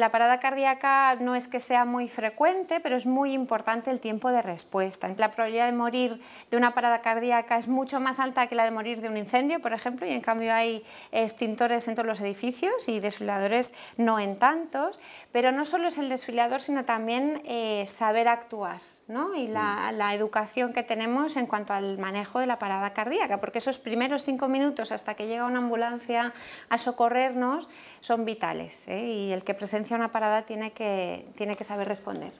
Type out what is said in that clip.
La parada cardíaca no es que sea muy frecuente, pero es muy importante el tiempo de respuesta. La probabilidad de morir de una parada cardíaca es mucho más alta que la de morir de un incendio, por ejemplo, y en cambio hay extintores en todos los edificios y desfiladores no en tantos, pero no solo es el desfilador, sino también eh, saber actuar y mm. la, educación que tenemos en cuanto al manejo de la parada cardíaca, porque esos primeros cinco minutos hasta que llega una ambulancia a socorrernos son vitales ¿eh? y el que presencia una parada tiene que, tiene que saber responder.